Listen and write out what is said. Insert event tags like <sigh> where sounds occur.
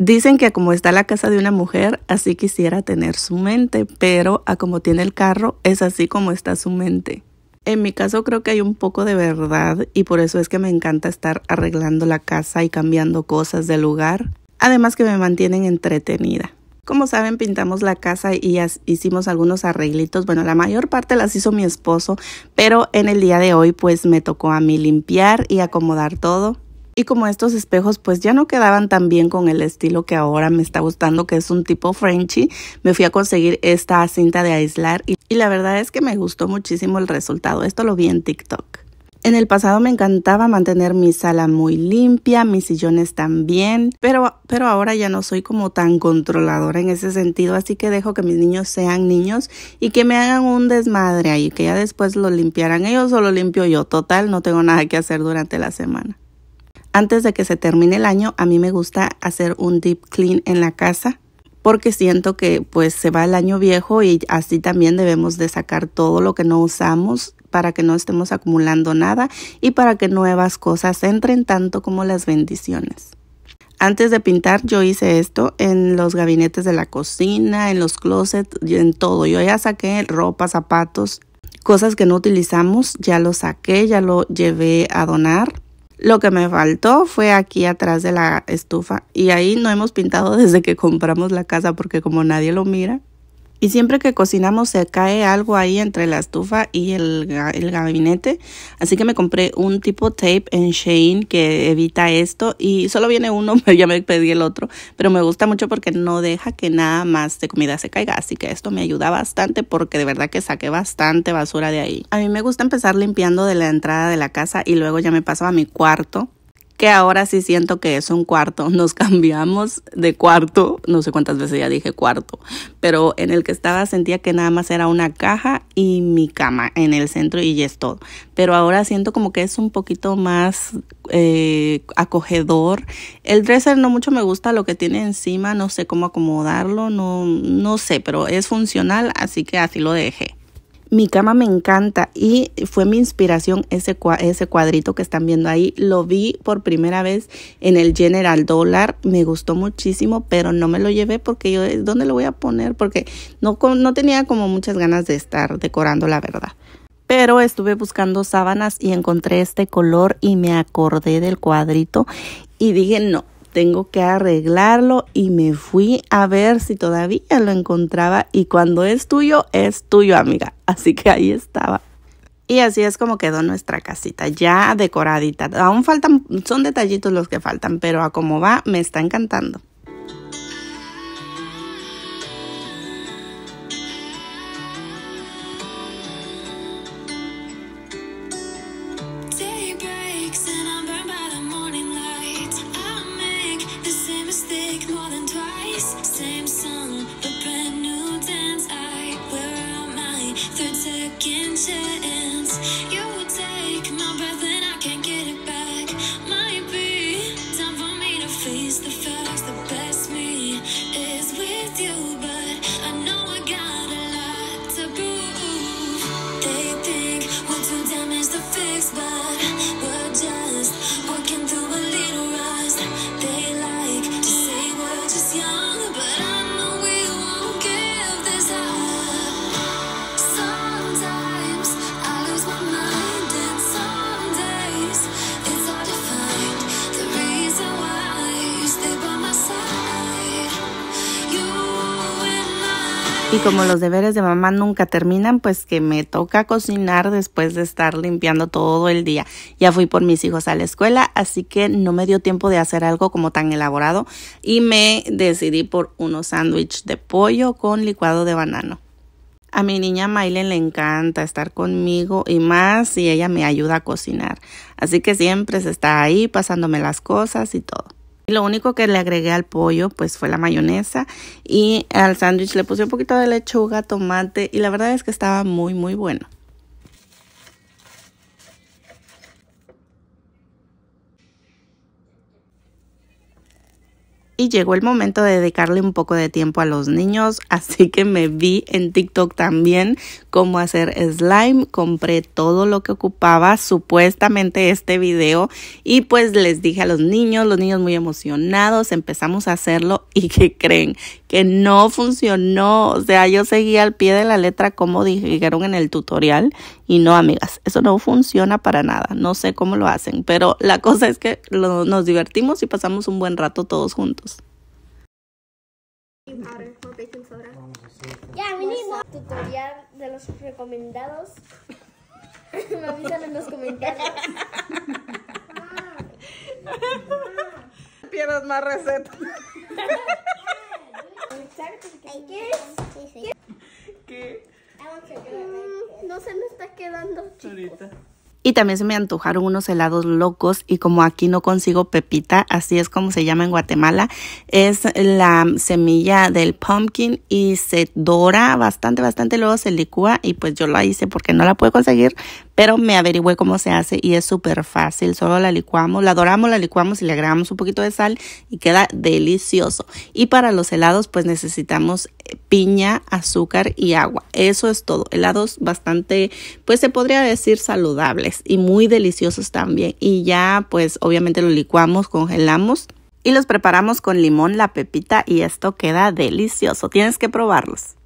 Dicen que como está la casa de una mujer, así quisiera tener su mente, pero a como tiene el carro, es así como está su mente. En mi caso creo que hay un poco de verdad y por eso es que me encanta estar arreglando la casa y cambiando cosas de lugar, además que me mantienen entretenida. Como saben, pintamos la casa y hicimos algunos arreglitos. Bueno, la mayor parte las hizo mi esposo, pero en el día de hoy pues me tocó a mí limpiar y acomodar todo. Y como estos espejos pues ya no quedaban tan bien con el estilo que ahora me está gustando, que es un tipo Frenchy, me fui a conseguir esta cinta de aislar y, la verdad es que me gustó muchísimo el resultado. Esto lo vi en TikTok. En el pasado me encantaba mantener mi sala muy limpia, mis sillones también, pero, pero ahora ya no soy como tan controladora en ese sentido, así que dejo que mis niños sean niños y que me hagan un desmadre ahí, que ya después lo limpiaran ellos o lo limpio yo. Total, no tengo nada que hacer durante la semana. Antes de que se termine el año, a mí me gusta hacer un deep clean en la casa porque siento que pues se va el año viejo y así también debemos de sacar todo lo que no usamos para que no estemos acumulando nada y para que nuevas cosas entren tanto como las bendiciones. Antes de pintar yo hice esto en los gabinetes de la cocina, en los closets, en todo. Yo ya saqué ropa, zapatos, cosas que no utilizamos, ya lo saqué, ya lo llevé a donar lo que me faltó fue aquí atrás de la estufa y ahí no hemos pintado <laughs> desde que compramos la casa porque como nadie lo mira, y siempre que cocinamos se cae algo ahí entre la estufa y el, gabinete. Así que me compré un tipo tape en Shein que evita esto. Y solo viene uno, pero <laughs> ya me pedí el otro. Pero me gusta mucho porque no deja que nada más de comida se caiga. Así que esto me ayuda bastante porque de verdad que saqué bastante basura de ahí. A mí me gusta empezar limpiando de la entrada de la casa y luego ya me paso a mi cuarto que ahora sí siento que es un cuarto. <laughs> Nos cambiamos de cuarto, no sé cuántas veces ya dije cuarto, pero en el que estaba sentía que nada más era una caja y mi cama en el centro y ya es todo. Pero ahora siento como que es un poquito más eh, acogedor. El dresser no mucho me gusta lo que tiene encima, no sé cómo acomodarlo, no, no sé, pero es funcional, así que así lo dejé. Mi cama me encanta y fue mi inspiración ese, ese cuadrito que están viendo ahí. Lo vi por primera vez en el General Dollar, me gustó muchísimo, pero no me lo llevé porque yo, ¿dónde lo voy a poner? Porque no, no tenía como muchas ganas de estar decorando, la verdad pero estuve buscando sábanas y encontré este color y me acordé del cuadrito y dije, no, tengo que arreglarlo y me fui a ver si todavía lo encontraba y cuando es tuyo, es tuyo amiga. Así que ahí estaba. Y así es como quedó nuestra casita, ya decoradita. Aún faltan, son detallitos los que faltan, pero a como va, me está encantando. second chance. You Y como los deberes de mamá nunca terminan, pues que me toca cocinar después de estar limpiando todo el día. Ya fui por mis hijos a la escuela, así que no me dio tiempo de hacer algo como tan elaborado y me decidí por unos sándwiches de pollo con licuado de banano. A mi niña Maylen le encanta estar conmigo y más si ella me ayuda a cocinar. Así que siempre se está ahí pasándome las cosas y todo lo único que le agregué al pollo pues fue la mayonesa y al sándwich le puse un poquito de lechuga, tomate y la verdad es que estaba muy muy bueno. y llegó el momento de dedicarle un poco de tiempo a los niños, <laughs> así que me vi en TikTok también cómo hacer slime, compré todo lo que ocupaba supuestamente este video y pues les dije a los niños, los niños muy emocionados, empezamos a hacerlo <laughs> y que creen que no funcionó, o sea, yo seguía al pie de la letra como dijeron en el tutorial y no, amigas, eso no funciona para nada. No sé cómo lo hacen, pero la cosa es que nos divertimos y pasamos un buen rato todos juntos. ya venimos Tutorial de los recomendados. <laughs> Me avisan en los comentarios. Pierdas más recetas. ¿Qué? Mm, no se me está quedando, Y también se me antojaron unos helados locos y como aquí no consigo pepita, así es como se llama en Guatemala, es la semilla del pumpkin y se dora bastante, bastante, luego se licúa y pues yo la hice porque no la puedo conseguir, pero me averigüé cómo se hace y es súper fácil. Solo la licuamos, la doramos, la licuamos y le agregamos un poquito de sal y queda delicioso. Y para los helados pues necesitamos eh, piña, azúcar y agua. Eso es todo. Helados bastante, pues se podría decir saludables y muy deliciosos también. Y ya pues obviamente lo licuamos, congelamos y los preparamos con limón, la pepita y esto queda delicioso. Tienes que probarlos.